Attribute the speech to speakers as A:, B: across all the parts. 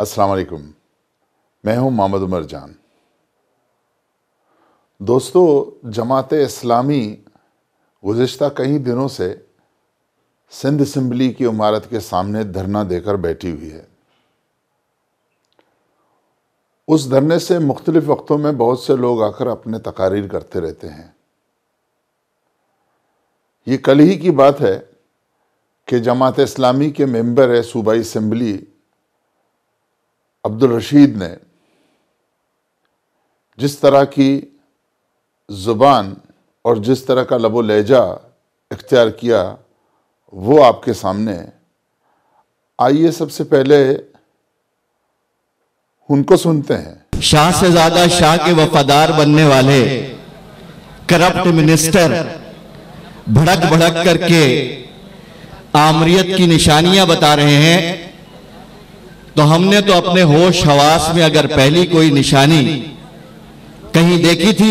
A: अस्सलाम वालेकुम मैं हूं मोहम्मद उमर जान दोस्तों जमात इस्लामी गुज्त कई दिनों से सिंध असम्बली की इमारत के सामने धरना देकर बैठी हुई है उस धरने से मुख्तलिफ़ वक्तों में बहुत से लोग आकर अपने तकारीर करते रहते हैं ये कल ही की बात है कि जमात इस्लामी के मेंबर है सूबाई असम्बली अब्दुल रशीद ने जिस तरह की ज़ुबान और जिस तरह का लबो लहजा इख्तियार किया वो आपके सामने आइए सबसे पहले उनको सुनते हैं
B: शाह से ज्यादा शाह के वफादार बनने वाले करप्ट मिनिस्टर भड़क भड़क करके आमरीत की निशानियां बता रहे हैं तो हमने तो अपने होश हवास में अगर पहली कोई निशानी कहीं देखी थी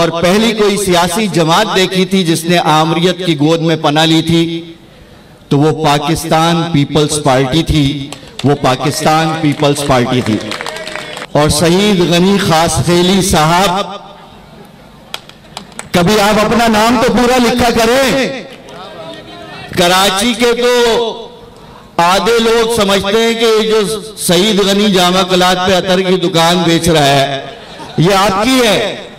B: और पहली कोई सियासी जमात देखी थी जिसने आमरियत की गोद में पना ली थी तो वो पाकिस्तान पीपल्स पार्टी थी वो पाकिस्तान पीपल्स पार्टी थी और शहीद गनी खास खेली साहब कभी आप अपना नाम तो पूरा लिखा करें कराची के तो आधे लोग समझते हैं कि जो सईद गनी जामा कलात पे अतर की दुकान बेच रहा है ये आपकी है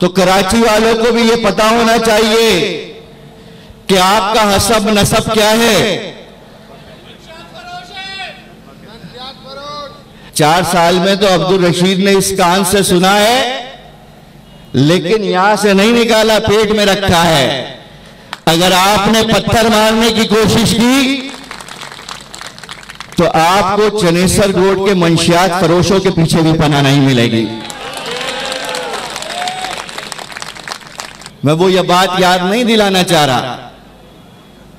B: तो कराची वालों को भी ये पता होना चाहिए कि आपका हसब नसब क्या है चार साल में तो अब्दुल रशीद ने इस कान से सुना है लेकिन यहां से नहीं निकाला पेट में रखा है अगर आपने पत्थर मारने की कोशिश की तो आपको चनेसर रोड के मंशियात फरोशों के पीछे भी पना नहीं मिलेगी मैं वो यह बात याद नहीं दिलाना चाह रहा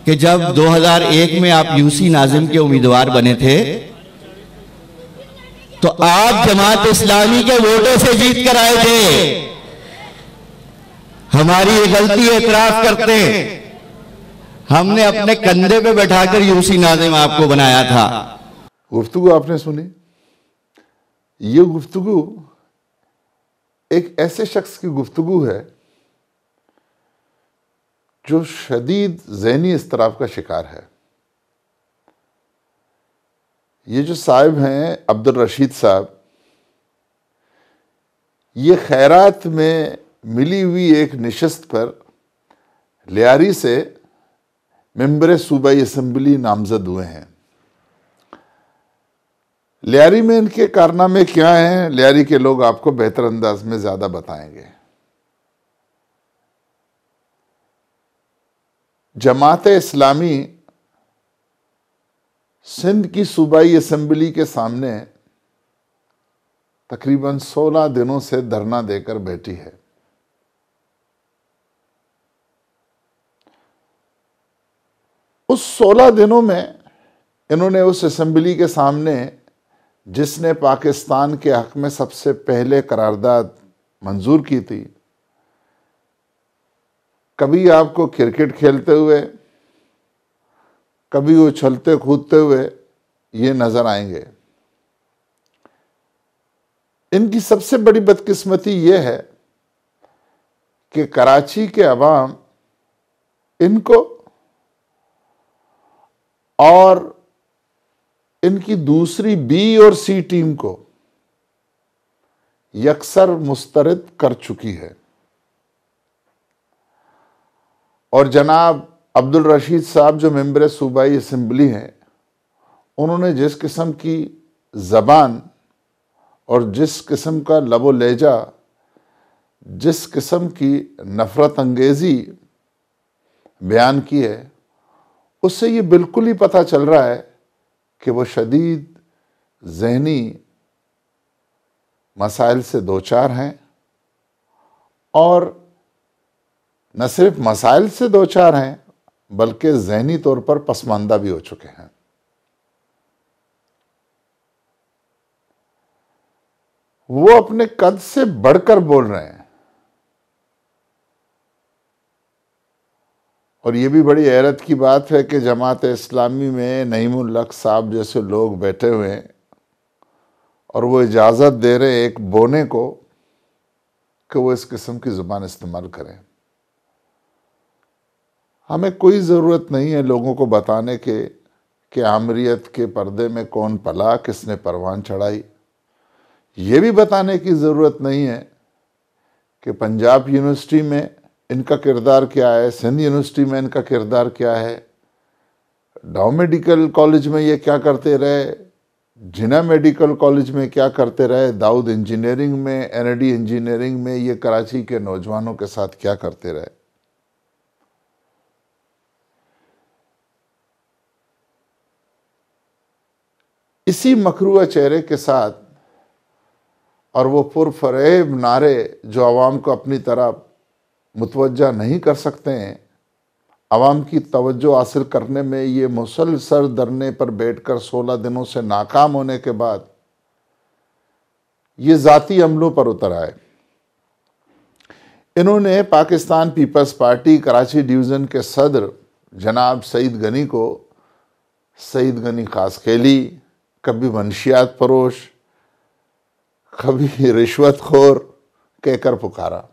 B: कि जब 2001 में आप यूसी नाजिम के उम्मीदवार बने थे तो, तो आप जमात इस्लामी के वोटों से जीत कर आए थे हमारी ये गलती एतराफ करते हैं
A: हमने अपने कंधे पे बैठाकर यूसी नाजिम आपको बनाया था गुफ्तु आपने सुनी ये गुफ्तु एक ऐसे शख्स की गुफ्तु है जो शदीद जहनी इसतराब का शिकार है ये जो साहब हैं अब्दुल रशीद साहब ये खैरात में मिली हुई एक निशस्त पर लियारी से मेंबर सूबाई असम्बली नामजद हुए हैं लियारी में इनके कारनामे क्या हैं लियारी के लोग आपको बेहतर अंदाज में ज़्यादा बताएंगे जमात इस्लामी सिंध की सूबाई असम्बली के सामने तकरीबन 16 दिनों से धरना देकर बैठी है उस सोलह दिनों में इन्होंने उस असम्बली के सामने जिसने पाकिस्तान के हक में सबसे पहले करारदाद मंजूर की थी कभी आपको क्रिकेट खेलते हुए कभी उछलते कूदते हुए ये नज़र आएंगे इनकी सबसे बड़ी बदकिस्मती ये है कि कराची के अवाम इनको और इनकी दूसरी बी और सी टीम को यकसर मुस्तरद कर चुकी है और जनाब अब्दुल रशीद साहब जो मेम्बर सूबाई असम्बली हैं उन्होंने जिस किस्म की ज़बान और जिस किस्म का लबो लहजा जिस किस्म की नफ़रत अंगेज़ी बयान की है उससे ये बिल्कुल ही पता चल रहा है कि वो शदीद जहनी मसाइल से दो चार हैं और न सिर्फ मसाइल से दो चार हैं बल्कि जहनी तौर पर पसमानदा भी हो चुके हैं वो अपने कद से बढ़कर बोल रहे हैं और ये भी बड़ी हैरत की बात है कि जमात इस्लामी में नईमुल्लक साहब जैसे लोग बैठे हुए हैं और वो इजाज़त दे रहे एक बोने को कि वो इस किस्म की ज़ुबान इस्तेमाल करें हमें कोई ज़रूरत नहीं है लोगों को बताने के कि आमरीत के पर्दे में कौन पला किसने परवान चढ़ाई ये भी बताने की ज़रूरत नहीं है कि पंजाब यूनिवर्सिटी में इनका किरदार क्या है सिंध यूनिवर्सिटी में इनका किरदार क्या है डाउ मेडिकल कॉलेज में ये क्या करते रहे जिना मेडिकल कॉलेज में क्या करते रहे दाऊद इंजीनियरिंग में एन इंजीनियरिंग में ये कराची के नौजवानों के साथ क्या करते रहे इसी मकरूआ चेहरे के साथ और वो पुरफरेब नारे जो आवाम को अपनी तरफ मुतवजा नहीं कर सकते हैं आवाम की तवज्जो हासिल करने में ये मुसल सर धरने पर बैठ कर सोलह दिनों से नाकाम होने के बाद ये ज़ाती अमलों पर उतर आए इन्होंने पाकिस्तान पीपल्स पार्टी कराची डिवीज़न के सदर जनाब सईद गनी को सईद गनी खास खेली कभी मनशियात परोश कभी रिश्वतखोर कहकर पुकारा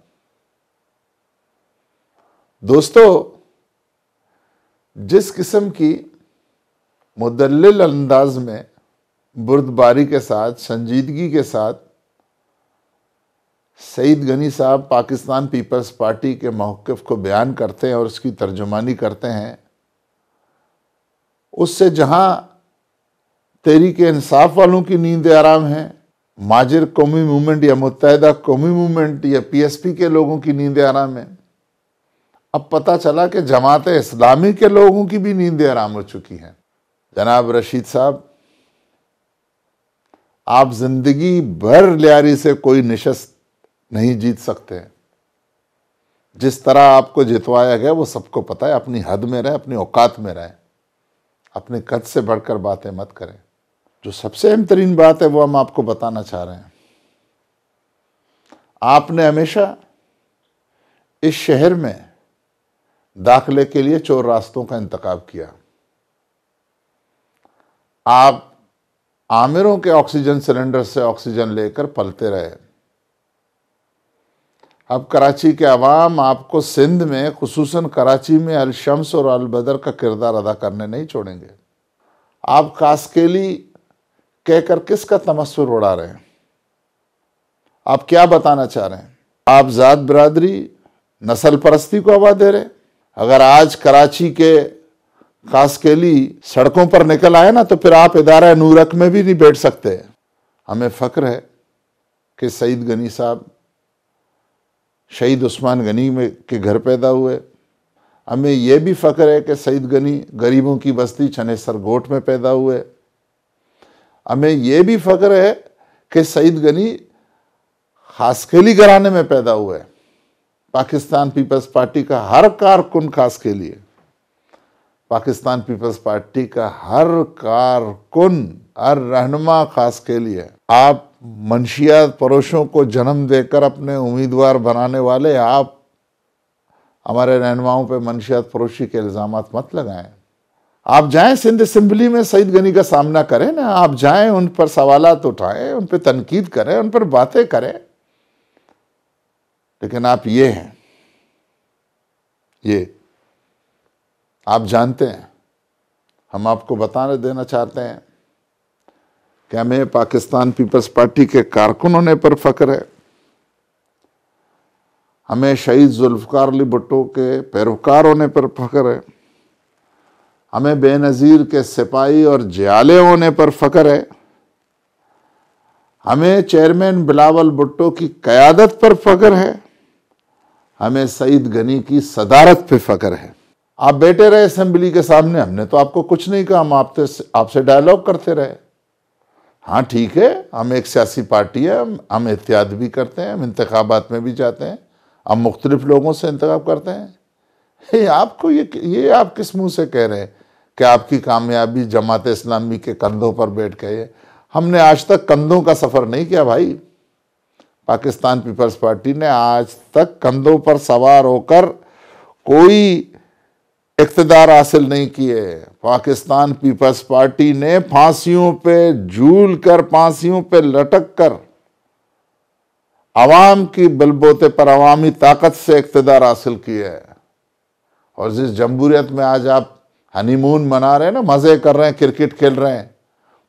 A: दोस्तों जिस किस्म की मुदल अंदाज में बुर्दबारी के साथ संजीदगी के साथ सईद गनी साहब पाकिस्तान पीपल्स पार्टी के मौक़ को बयान करते हैं और उसकी तर्जुमानी करते हैं उससे जहां के इंसाफ वालों की नींद आराम है माजिर कौमी मूवमेंट या मुतहदा कौमी मूवमेंट या पीएसपी के लोगों की नींद आराम है अब पता चला कि जमात इस्लामी के लोगों की भी नींदें आराम हो चुकी हैं जनाब रशीद साहब आप जिंदगी भर लियारी से कोई निशस्त नहीं जीत सकते जिस तरह आपको जितवाया गया वो सबको पता है अपनी हद में रहे अपनी औकात में रहें अपने कद से बढ़कर बातें मत करें जो सबसे अहम तरीन बात है वो हम आपको बताना चाह रहे हैं आपने हमेशा इस शहर में दाखिले के लिए चोर रास्तों का इंतखब किया आप आमिरों के ऑक्सीजन सिलेंडर से ऑक्सीजन लेकर पलते रहे अब कराची के अवाम आपको सिंध में खसूस कराची में अलशम्स और अलबदर का किरदार अदा करने नहीं छोड़ेंगे आप कास्केली कहकर किसका तमस्वर उड़ा रहे हैं आप क्या बताना चाह रहे हैं आप ज़ात बरदरी नस्ल परस्ती को हवा दे रहे हैं अगर आज कराची के खासकेली सड़कों पर निकल आए ना तो फिर आप इदारा नूरक में भी नहीं बैठ सकते हमें फ़क्र है कि सईद गनी साहब शहीद उस्मान गनी में के घर पैदा हुए हमें यह भी फ़क्र है कि सईद गनी गरीबों की बस्ती छनेसर गोट में पैदा हुए हमें यह भी फ़क्र है कि सईद गनी खासकेली घराने में पैदा हुए पाकिस्तान पीपल्स पार्टी का हर कारकुन खास के लिए पाकिस्तान पीपल्स पार्टी का हर कारकुन हर रहनुमा खास के लिए आप मनशियात परोशों को जन्म देकर अपने उम्मीदवार बनाने वाले आप हमारे रहनुमाओं पे मनशियात परोशी के इल्ज़ाम मत लगाएं आप जाएं सिंध असम्बली में सईद गनी का सामना करें ना आप जाएं उन पर सवालत उठाएं उन पर तनकीद करें उन पर बातें करें लेकिन आप ये हैं ये आप जानते हैं हम आपको बताने देना चाहते हैं कि हमें पाकिस्तान पीपल्स पार्टी के कारकुन होने पर फख्र है हमें शहीद जुल्फकार अली भुट्टो के पैरोकार होने पर फख्र है हमें बेनज़ीर के सिपाही और जयाले होने पर फख्र है हमें चेयरमैन बिलावल भुट्टो की क़्यादत पर फख्र है हमें सईद गनी की सदारत पे फकर है आप बैठे रहे असम्बली के सामने हमने तो आपको कुछ नहीं कहा हम आपसे आपसे डायलॉग करते रहे हाँ ठीक है हम एक सियासी पार्टी है हम एहतियात भी करते हैं हम इंतबात में भी जाते हैं हम मुख्तलिफ लोगों से इंतखब करते हैं ये आपको ये ये आप किस मुंह से कह रहे हैं कि आपकी कामयाबी जमात इस्लामी के कंधों पर बैठ गए हमने आज तक कंधों का सफ़र नहीं किया भाई पाकिस्तान पीपल्स पार्टी ने आज तक कंधों पर सवार होकर कोई इकतदार हासिल नहीं किए पाकिस्तान पीपल्स पार्टी ने फांसियों पे झूल कर फांसियों पे लटक कर आवाम की बलबोते पर अवामी ताकत से इकतदार हासिल किया है और जिस जमहूरियत में आज आप हनीमून मना रहे हैं ना मज़े कर रहे हैं क्रिकेट खेल रहे हैं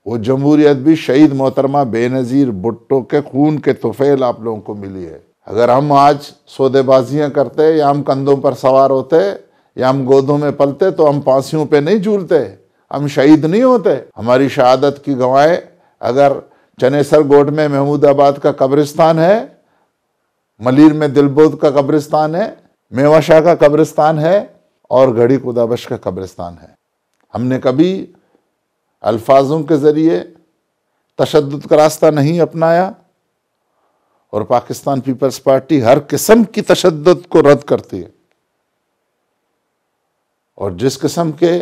A: वो जमहूरियत भी शहीद मोहतरमा बेनज़ीर भुट्टो के खून के तुफेल आप लोगों को मिली है अगर हम आज सौदेबाजियाँ करते या हम कंधों पर सवार होते या हम गोदों में पलते तो हम फांसियों पे नहीं झूलते हम शहीद नहीं होते हमारी शहादत की गवाहें अगर चनेसर गोट में महमूदाबाद का कब्रिस्तान है मलिर में दिलबोध का कब्रिस्तान है मेवाशाह का कब्रिस्तान है और घड़ी कुदाबश का कब्रिस्तान है हमने कभी अल्फाजों के ज़रिए तशद का रास्ता नहीं अपनाया और पाकिस्तान पीपल्स पार्टी हर किस्म की तशद को रद्द करती है और जिस किस्म के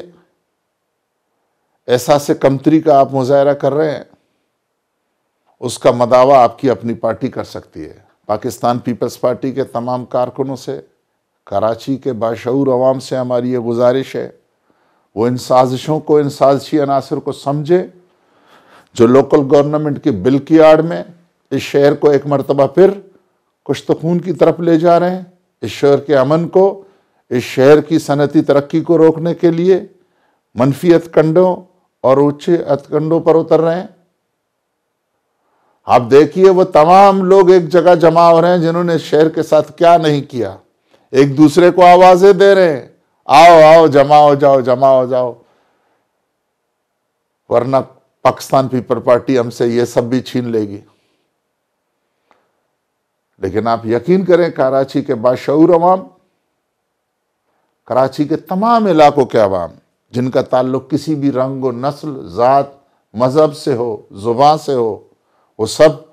A: एहसास कमतरी का आप मुजाहरा कर रहे हैं उसका मदावा आपकी अपनी पार्टी कर सकती है पाकिस्तान पीपल्स पार्टी के तमाम कारकुनों से कराची के बाशूर आवाम से हमारी ये गुजारिश है वो इन साजिशों को इन साजिशी अनासर को समझे जो लोकल गवर्नमेंट की बिल की आड़ में इस शहर को एक मरतबा फिर कुछ तो खून की तरफ ले जा रहे हैं इस शहर के अमन को इस शहर की सनती तरक्की को रोकने के लिए मनफी अतकंडों और ऊंचे अतकंडों पर उतर रहे हैं आप देखिए वो तमाम लोग एक जगह जमा हो रहे हैं जिन्होंने शहर के साथ क्या नहीं किया एक दूसरे को आवाज़ें दे रहे हैं आओ आओ जमा हो जाओ जमा हो जाओ वरना पाकिस्तान पीपल पार्टी हमसे ये सब भी छीन लेगी लेकिन आप यकीन करें कराची के बादशूर अवाम कराची के तमाम इलाकों के अवाम जिनका ताल्लुक किसी भी रंग और नस्ल ज़ात मज़हब से हो जुबा से हो वो सब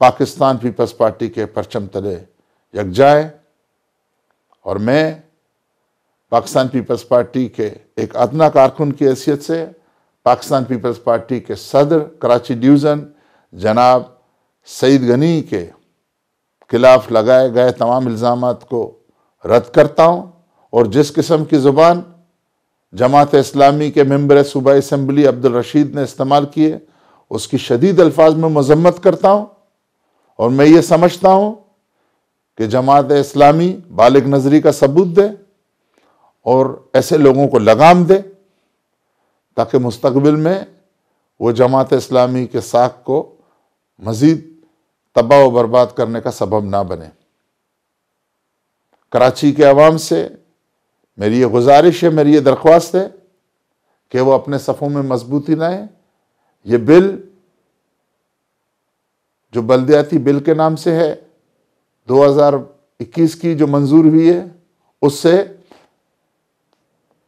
A: पाकिस्तान पीपल्स पार्टी के परचम तले यकजाए और मैं पाकिस्तान पीपल्स पार्टी के एक अदना कारकुन की हैसियत से पाकिस्तान पीपल्स पार्टी के सदर कराची डिवीज़न जनाब सईद गनी के खिलाफ लगाए गए तमाम इल्ज़ाम को रद्द करता हूँ और जिस किस्म की ज़ुबान जमात इस्लामी के मम्बर सूबा इसम्बली अब्दुल रशीद ने इस्तेमाल किए उसकी शदीद अल्फाज में मजम्मत करता हूँ और मैं ये समझता हूँ कि जमात इस्लामी बालिग नजरी का सबूत दें और ऐसे लोगों को लगाम दे ताकि मुस्तबिल में वो जमात इस्लामी के साख को मज़ीद तबाह व बर्बाद करने का सबब ना बने कराची के आवाम से मेरी ये गुजारिश है मेरी ये दरख्वास्त है कि वो अपने सफ़ों में मजबूती लाए ये बिल जो बलदियाती बिल के नाम से है 2021 की जो मंजूर हुई है उससे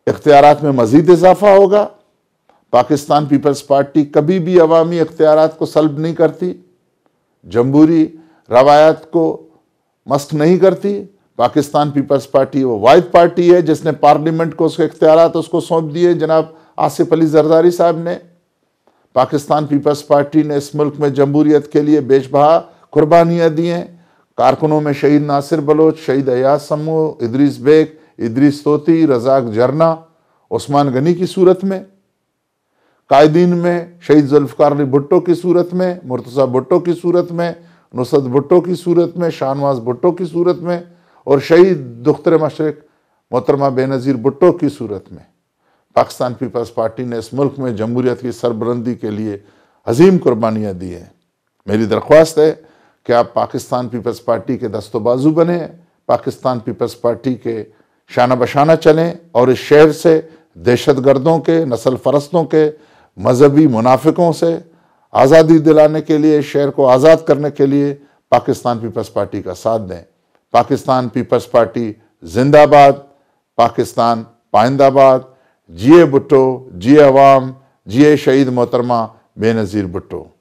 A: इख्तियार में मज़ीद इजाफा होगा पाकिस्तान पीपल्स पार्टी कभी भी अवामी इख्तियार को सलब नहीं करती जमहूरी रवायात को मस्त नहीं करती पाकिस्तान पीपल्स पार्टी वो वाइद पार्टी है जिसने पार्लियामेंट को उसके इख्तियार उसको सौंप दिए जनाब आसिफ अली जरदारी साहब ने पाकिस्तान पीपल्स पार्टी ने इस मुल्क में जमहूरीत के लिए बेशबहा कुर्बानियाँ दी हैं कारकुनों में शहीद नासिर बलोच शहीद अयाज समूह इदरीस बेग इदरीस तोती रजाक जरना उस्मान गनी की सूरत में कायदीन में शहीद जुल्फकार अली भुट्टो की सूरत में मुर्तज़ा भुट्टो की सूरत में नुसरत भुट्टो की सूरत में शाहनवाज भुट्टो की सूरत में और शहीद दुख्तर मशरक़ मोहतरमा बेनज़ीर भुट्टो की सूरत में पाकिस्तान पीपल्स पार्टी ने इस मुल्क में जमहूरियत की सरबरंदी के लिए अजीम कुर्बानियाँ दी हैं मेरी दरख्वास्त है कि आप पाकिस्तान पीपल्स पार्टी के दस्तोबाजू बने पाकिस्तान पीपल्स पार्टी के शाना बशाना चलें और इस शहर से दहशत गर्दों के नस्ल फरस्तों के मजहबी मुनाफिकों से आज़ादी दिलाने के लिए इस शहर को आज़ाद करने के लिए पाकिस्तान पीपल्स पार्टी का साथ दें पाकिस्तान पीपल्स पार्टी जिंदाबाद पाकिस्तान पाइंदाबाद जिए भुट्टो जिए अवाम जिए शहीद मोहतरमा बेनज़ीर भुट्टो